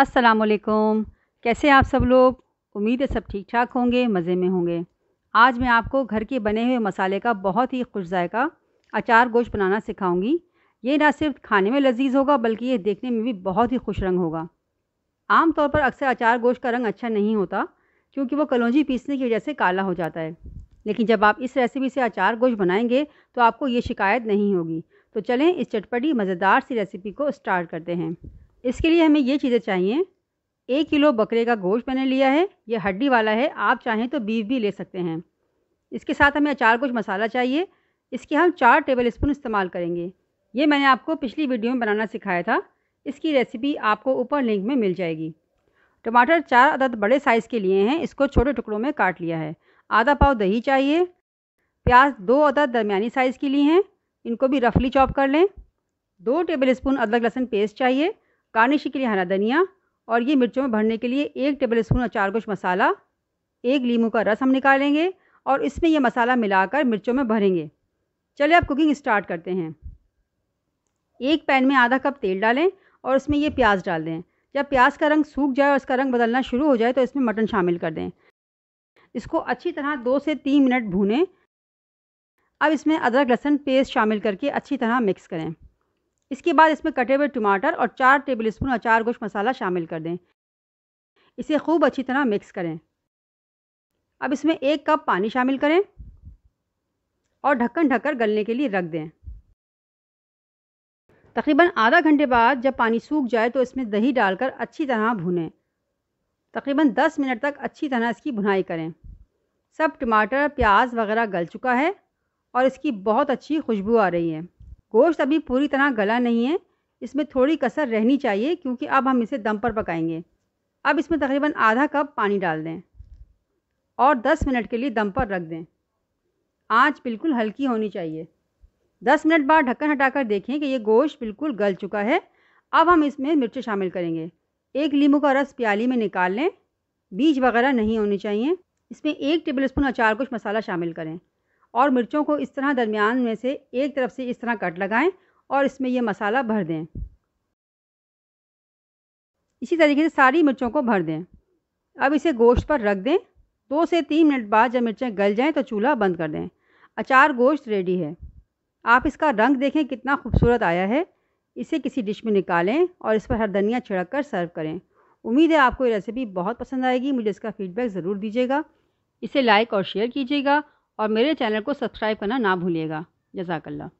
असलकुम कैसे आप सब लोग उम्मीद है सब ठीक ठाक होंगे मज़े में होंगे आज मैं आपको घर के बने हुए मसाले का बहुत ही खुश जायका अचार गोश्त बनाना सिखाऊंगी ये ना सिर्फ खाने में लजीज होगा बल्कि ये देखने में भी बहुत ही खुश रंग होगा आम तौर पर अक्सर अचार गोश्त का रंग अच्छा नहीं होता क्योंकि वो कलौजी पीसने की वजह से काला हो जाता है लेकिन जब आप इस रेसिपी से अचार गोश्त बनाएंगे तो आपको ये शिकायत नहीं होगी तो चलें इस चटपटी मज़ेदार सी रेसिपी को स्टार्ट करते हैं इसके लिए हमें ये चीज़ें चाहिए एक किलो बकरे का गोश्त मैंने लिया है ये हड्डी वाला है आप चाहें तो बीफ भी ले सकते हैं इसके साथ हमें अचार कुछ मसाला चाहिए इसके हम चार टेबल स्पून इस्तेमाल करेंगे ये मैंने आपको पिछली वीडियो में बनाना सिखाया था इसकी रेसिपी आपको ऊपर लिंक में मिल जाएगी टमाटर चार अदद बड़े साइज़ के लिए हैं इसको छोटे टुकड़ों में काट लिया है आधा पाव दही चाहिए प्याज दो अदद दरमियानी साइज़ के लिए हैं इनको भी रफली चॉप कर लें दो टेबल स्पून अदरक लहसुन पेस्ट चाहिए गार्निशिंग के लिए हरा धनिया और ये मिर्चों में भरने के लिए एक टेबल स्पून अचार गोश मसाला एक लीमू का रस हम निकालेंगे और इसमें यह मसाला मिलाकर मिर्चों में भरेंगे चलिए अब कुकिंग स्टार्ट करते हैं एक पैन में आधा कप तेल डालें और उसमें ये प्याज डाल दें जब प्याज का रंग सूख जाए और इसका रंग बदलना शुरू हो जाए तो इसमें मटन शामिल कर दें इसको अच्छी तरह दो से तीन मिनट भूनें अब इसमें अदरक लहसुन पेस्ट शामिल करके अच्छी तरह मिक्स करें इसके बाद इसमें कटे हुए टमाटर और चार टेबल स्पून अचार गोश मसाला शामिल कर दें इसे खूब अच्छी तरह मिक्स करें अब इसमें एक कप पानी शामिल करें और ढक्कन ढककर गलने के लिए रख दें तकरीबन आधा घंटे बाद जब पानी सूख जाए तो इसमें दही डालकर अच्छी तरह भुनें तकरीबन 10 मिनट तक अच्छी तरह इसकी भुनाई करें सब टमाटर प्याज वगैरह गल चुका है और इसकी बहुत अच्छी खुशबू आ रही है गोश्त अभी पूरी तरह गला नहीं है इसमें थोड़ी कसर रहनी चाहिए क्योंकि अब हम इसे दम पर पकाएंगे अब इसमें तकरीबन आधा कप पानी डाल दें और 10 मिनट के लिए दम पर रख दें आंच बिल्कुल हल्की होनी चाहिए 10 मिनट बाद ढक्कन हटाकर देखें कि ये गोश्त बिल्कुल गल चुका है अब हम इसमें मिर्चें शामिल करेंगे एक लीमू का रस प्याली में निकाल लें बीज वगैरह नहीं होने चाहिए इसमें एक टेबल स्पून अचार कुछ मसाला शामिल करें और मिर्चों को इस तरह दरमियान में से एक तरफ से इस तरह कट लगाएं और इसमें यह मसाला भर दें इसी तरीके से सारी मिर्चों को भर दें अब इसे गोश्त पर रख दें दो से तीन मिनट बाद जब मिर्चें गल जाएं तो चूल्हा बंद कर दें अचार गोश्त रेडी है आप इसका रंग देखें कितना खूबसूरत आया है इसे किसी डिश में निकालें और इस पर हर धनिया छिड़क कर सर्व करें उम्मीद है आपको ये रेसिपी बहुत पसंद आएगी मुझे इसका फीडबैक ज़रूर दीजिएगा इसे लाइक और शेयर कीजिएगा और मेरे चैनल को सब्सक्राइब करना ना भूलिएगा जजाकल्ला